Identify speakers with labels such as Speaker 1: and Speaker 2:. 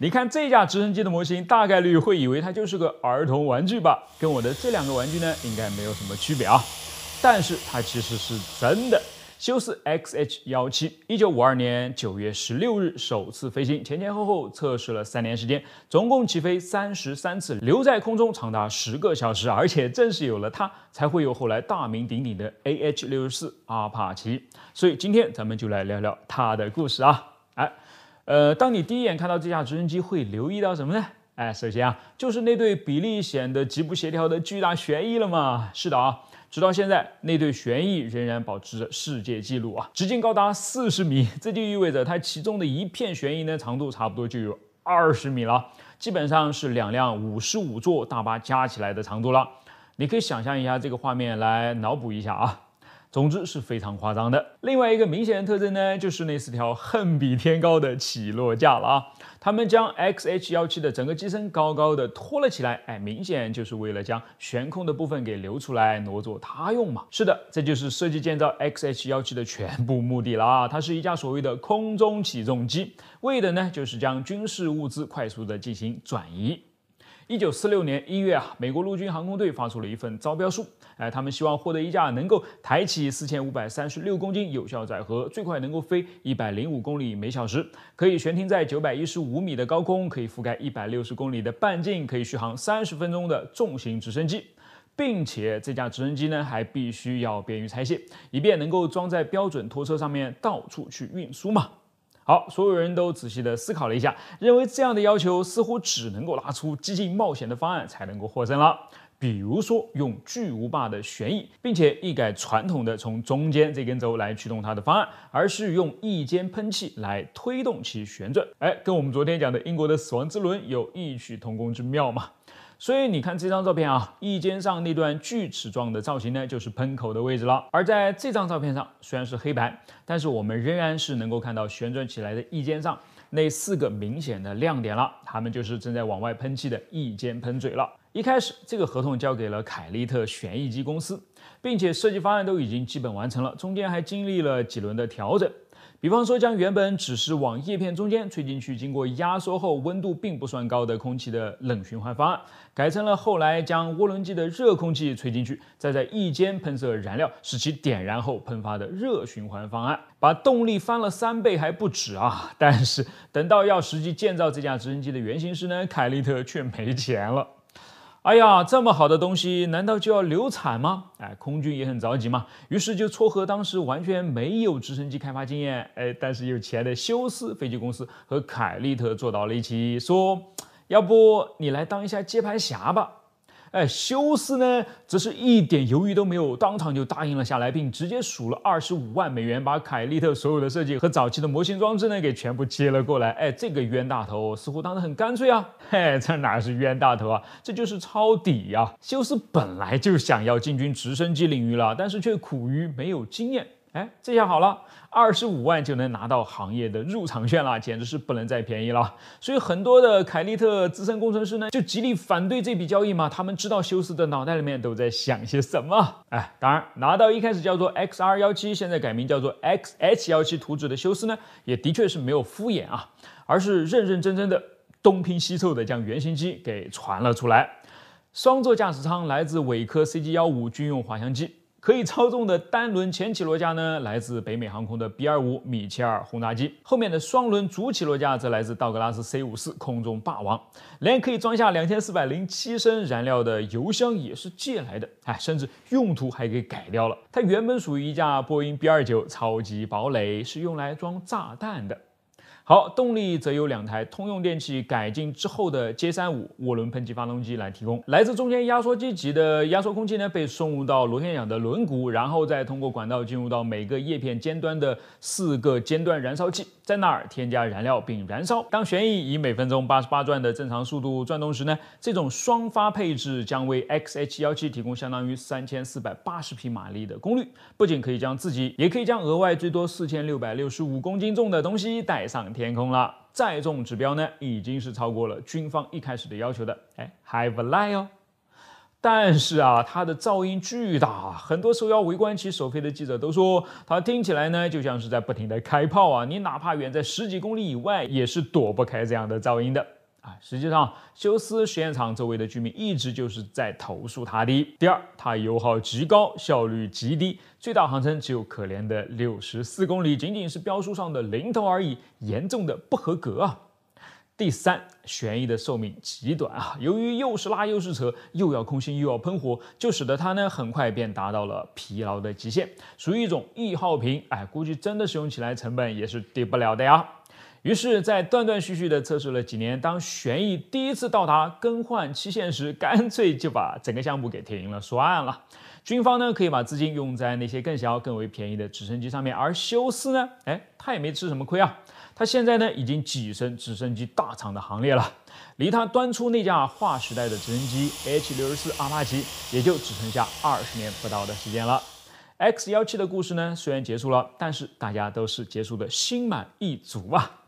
Speaker 1: 你看这架直升机的模型，大概率会以为它就是个儿童玩具吧？跟我的这两个玩具呢，应该没有什么区别啊。但是它其实是真的。休斯 XH 幺七，一九五二年九月十六日首次飞行，前前后后测试了三年时间，总共起飞三十三次，留在空中长达十个小时而且正是有了它，才会有后来大名鼎鼎的 AH 六十四阿帕奇。所以今天咱们就来聊聊它的故事啊！哎。呃，当你第一眼看到这架直升机会留意到什么呢？哎，首先啊，就是那对比例显得极不协调的巨大旋翼了嘛。是的啊，直到现在，那对旋翼仍然保持着世界纪录啊，直径高达四十米。这就意味着它其中的一片旋翼的长度差不多就有二十米了，基本上是两辆五十五座大巴加起来的长度了。你可以想象一下这个画面来脑补一下啊。总之是非常夸张的。另外一个明显的特征呢，就是那四条恨比天高的起落架了啊！他们将 XH17 的整个机身高高的托了起来，哎，明显就是为了将悬空的部分给留出来挪作他用嘛。是的，这就是设计建造 XH17 的全部目的了啊！它是一架所谓的空中起重机，为的呢就是将军事物资快速的进行转移。一九四六年一月啊，美国陆军航空队发出了一份招标书。哎，他们希望获得一架能够抬起四千五百三十六公斤有效载荷，最快能够飞一百零五公里每小时，可以悬停在九百一十五米的高空，可以覆盖一百六十公里的半径，可以续航三十分钟的重型直升机，并且这架直升机呢，还必须要便于拆卸，以便能够装在标准拖车上面到处去运输嘛。好，所有人都仔细的思考了一下，认为这样的要求似乎只能够拿出激进冒险的方案才能够获胜了。比如说，用巨无霸的旋翼，并且一改传统的从中间这根轴来驱动它的方案，而是用翼尖喷气来推动其旋转。哎，跟我们昨天讲的英国的死亡之轮有异曲同工之妙嘛？所以你看这张照片啊，翼尖上那段锯齿状的造型呢，就是喷口的位置了。而在这张照片上，虽然是黑白，但是我们仍然是能够看到旋转起来的翼尖上那四个明显的亮点了。它们就是正在往外喷气的翼尖喷嘴了。一开始，这个合同交给了凯利特旋翼机公司，并且设计方案都已经基本完成了，中间还经历了几轮的调整。比方说，将原本只是往叶片中间吹进去、经过压缩后温度并不算高的空气的冷循环方案，改成了后来将涡轮机的热空气吹进去，再在翼尖喷射燃料使其点燃后喷发的热循环方案，把动力翻了三倍还不止啊！但是等到要实际建造这架直升机的原型时呢，凯利特却没钱了。哎呀，这么好的东西，难道就要流产吗？哎，空军也很着急嘛，于是就撮合当时完全没有直升机开发经验，哎，但是有钱的休斯飞机公司和凯利特坐到了一起，说，要不你来当一下接盘侠吧。哎，休斯呢，则是一点犹豫都没有，当场就答应了下来，并直接数了二十五万美元，把凯利特所有的设计和早期的模型装置呢，给全部接了过来。哎，这个冤大头似乎当得很干脆啊！嘿，这哪是冤大头啊？这就是抄底呀！休斯本来就想要进军直升机领域了，但是却苦于没有经验。哎，这下好了，二十五万就能拿到行业的入场券了，简直是不能再便宜了。所以很多的凯利特资深工程师呢，就极力反对这笔交易嘛。他们知道休斯的脑袋里面都在想些什么。哎，当然拿到一开始叫做 XR17，现在改名叫做 XH17 图纸的休斯呢，也的确是没有敷衍啊，而是认认真真的东拼西凑的将原型机给传了出来。双座驾驶舱来自伟科 CG15 军用滑翔机。可以操纵的单轮前起落架呢，来自北美航空的 B25 米切尔轰炸机；后面的双轮主起落架则来自道格拉斯 C54 空中霸王。连可以装下两千四百零七升燃料的油箱也是借来的，哎，甚至用途还给改掉了。它原本属于一架波音 B29 超级堡垒，是用来装炸弹的。好，动力则由两台通用电气改进之后的 J35 涡轮喷气发动机来提供。来自中间压缩机级的压缩空气呢，被送入到螺旋桨的轮毂，然后再通过管道进入到每个叶片尖端的四个尖端燃烧器，在那儿添加燃料并燃烧。当旋翼以每分钟八十八转的正常速度转动时呢，这种双发配置将为 XH17 提供相当于三千四百八十匹马力的功率，不仅可以将自己，也可以将额外最多四千六百六十五公斤重的东西带上。天空了，载重指标呢已经是超过了军方一开始的要求的，哎，还不赖哦。但是啊，它的噪音巨大，很多受邀围观其首飞的记者都说，它听起来呢就像是在不停的开炮啊，你哪怕远在十几公里以外，也是躲不开这样的噪音的。啊，实际上休斯实验场周围的居民一直就是在投诉它的。第二，它油耗极高，效率极低，最大航程只有可怜的六十四公里，仅仅是标书上的零头而已，严重的不合格啊。第三，旋翼的寿命极短啊，由于又是拉又是扯，又要空心又要喷火，就使得它呢很快便达到了疲劳的极限，属于一种易耗品，哎，估计真的使用起来成本也是低不了的呀。于是，在断断续续的测试了几年，当旋翼第一次到达更换期限时，干脆就把整个项目给停了，算了。军方呢，可以把资金用在那些更小、更为便宜的直升机上面。而休斯呢，哎，他也没吃什么亏啊。他现在呢，已经跻身直升机大厂的行列了。离他端出那架划时代的直升机 H 六十四阿帕奇，也就只剩下二十年不到的时间了。X 幺七的故事呢，虽然结束了，但是大家都是结束的心满意足啊。